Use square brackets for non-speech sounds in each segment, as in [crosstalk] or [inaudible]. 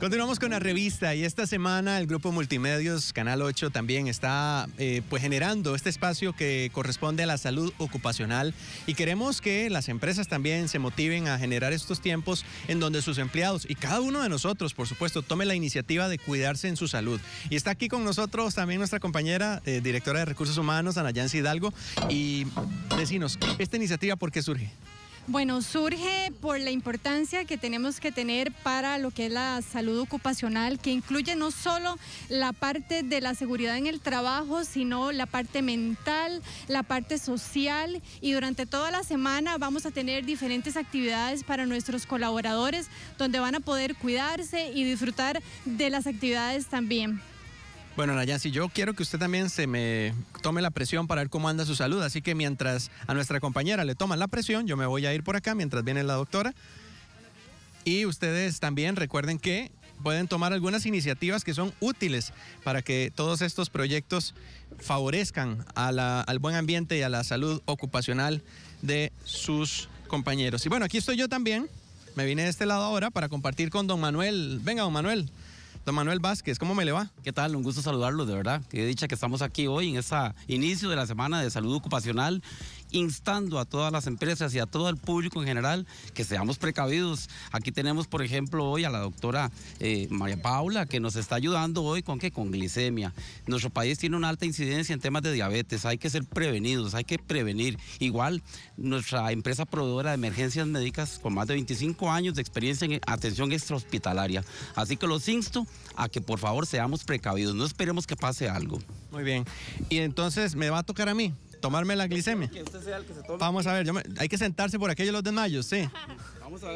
Continuamos con la revista y esta semana el grupo Multimedios Canal 8 también está eh, pues generando este espacio que corresponde a la salud ocupacional y queremos que las empresas también se motiven a generar estos tiempos en donde sus empleados y cada uno de nosotros, por supuesto, tome la iniciativa de cuidarse en su salud. Y está aquí con nosotros también nuestra compañera eh, directora de Recursos Humanos, Ana Yancy Hidalgo, y vecinos, ¿esta iniciativa por qué surge? Bueno, surge por la importancia que tenemos que tener para lo que es la salud ocupacional, que incluye no solo la parte de la seguridad en el trabajo, sino la parte mental, la parte social y durante toda la semana vamos a tener diferentes actividades para nuestros colaboradores donde van a poder cuidarse y disfrutar de las actividades también. Bueno, si yo quiero que usted también se me tome la presión para ver cómo anda su salud. Así que mientras a nuestra compañera le toman la presión, yo me voy a ir por acá mientras viene la doctora. Y ustedes también recuerden que pueden tomar algunas iniciativas que son útiles para que todos estos proyectos favorezcan al buen ambiente y a la salud ocupacional de sus compañeros. Y bueno, aquí estoy yo también. Me vine de este lado ahora para compartir con don Manuel. Venga, don Manuel. Manuel Vázquez, ¿cómo me le va? ¿Qué tal? Un gusto saludarlo de verdad. Qué dicha que estamos aquí hoy en este inicio de la semana de salud ocupacional instando a todas las empresas y a todo el público en general que seamos precavidos. Aquí tenemos, por ejemplo, hoy a la doctora eh, María Paula, que nos está ayudando hoy con que con glicemia. Nuestro país tiene una alta incidencia en temas de diabetes, hay que ser prevenidos, hay que prevenir. Igual, nuestra empresa proveedora de emergencias médicas con más de 25 años de experiencia en atención extrahospitalaria. Así que los insto a que por favor seamos precavidos, no esperemos que pase algo. Muy bien. Y entonces, ¿me va a tocar a mí? tomarme la glicemia. Vamos a ver, hay que sentarse por aquellos los desmayos, sí. [laughs]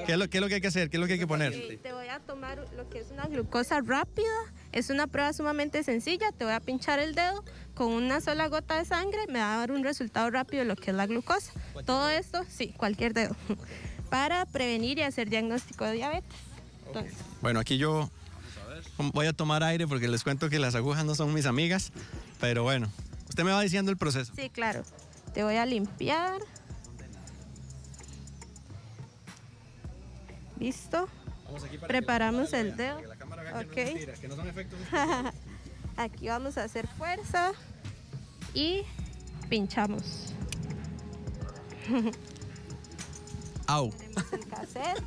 ¿Qué es, lo, que hay que hacer? ¿Qué es lo que hay que poner? te voy a tomar lo que es una glucosa rápida. Es una prueba sumamente sencilla. Te voy a pinchar el dedo con una sola gota de sangre. Me va a dar un resultado rápido de lo que es la glucosa. Todo esto, sí, cualquier dedo. [laughs] Para prevenir y hacer diagnóstico de diabetes. Bueno, aquí yo voy a tomar aire porque les cuento que las agujas no son mis amigas. Pero bueno, me va diciendo el proceso. Sí, claro. Te voy a limpiar. Listo. Preparamos el dedo. Aquí vamos a hacer fuerza y pinchamos. [laughs] Au. El cassette.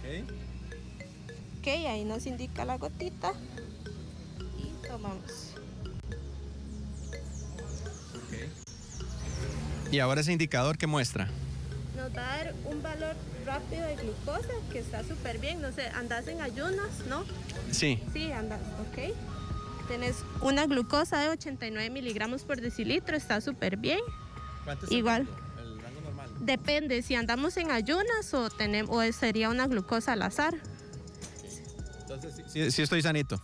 Okay. ok, ahí nos indica la gotita tomamos. Y ahora ese indicador que muestra. Nos va a dar un valor rápido de glucosa que está súper bien. No sé, andas en ayunas, ¿no? Sí. Sí, andas, ok. Tienes una glucosa de 89 miligramos por decilitro, está súper bien. ¿Cuánto es Igual. El, rango normal? Depende, si andamos en ayunas o, tenemos, sería una glucosa al azar. Entonces, sí, estoy sanito.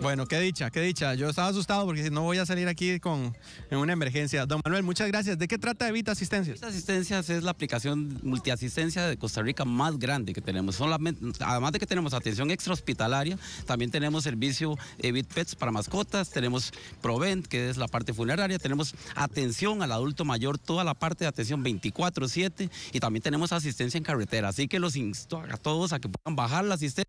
Bueno, qué dicha, qué dicha. Yo estaba asustado porque si no voy a salir aquí con, en una emergencia. Don Manuel, muchas gracias. ¿De qué trata Evita Asistencia? Evita Asistencias es la aplicación multiasistencia de Costa Rica más grande que tenemos. además de que tenemos atención extrahospitalaria, también tenemos servicio Evit Pets para mascotas, tenemos Provent, que es la parte funeraria, tenemos atención al adulto mayor, toda la parte de atención 24-7 y también tenemos asistencia en carretera. Así que los insto a todos a que puedan bajar la asistencia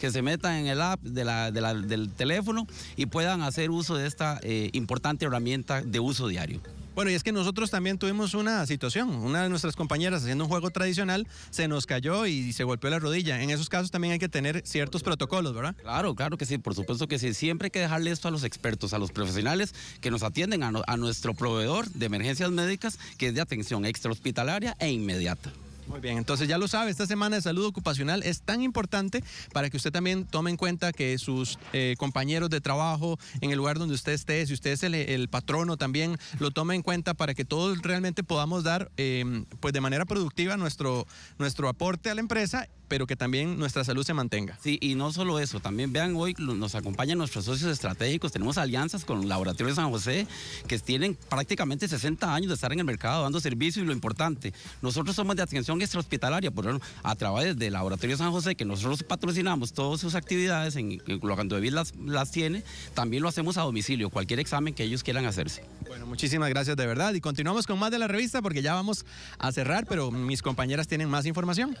que se metan en el app del teléfono y puedan hacer uso de esta eh, importante herramienta de uso diario. Bueno, y es que nosotros también tuvimos una situación. Una de nuestras compañeras haciendo un juego tradicional se nos cayó y se golpeó la rodilla. En esos casos también hay que tener ciertos protocolos, ¿verdad? Claro, claro que sí, por supuesto que sí. Siempre hay que dejarle esto a los expertos, a los profesionales que nos atienden, a, a nuestro proveedor de emergencias médicas, que es de atención extrahospitalaria e inmediata. Muy bien, entonces ya lo sabe, esta semana de salud ocupacional es tan importante para que usted también tome en cuenta que sus eh, compañeros de trabajo, en el lugar donde usted esté, si usted es el, patrono también, lo tome en cuenta para que todos realmente podamos dar em, pues de manera productiva nuestro, nuestro aporte a la empresa pero que también nuestra salud se mantenga. Sí, y no solo eso, también vean hoy nos acompañan nuestros socios estratégicos, tenemos alianzas con Laboratorio de San José, que tienen prácticamente 60 años de estar en el mercado dando servicios y lo importante, nosotros somos de atención extrahospitalaria, por, ejemplo, a través del Laboratorio San José, que nosotros patrocinamos todas sus actividades, en, en de las, las tiene, también lo hacemos a domicilio, cualquier examen que ellos quieran hacerse. Bueno, muchísimas gracias de verdad y continuamos con más de la revista porque ya vamos a cerrar, pero mis compañeras tienen más información.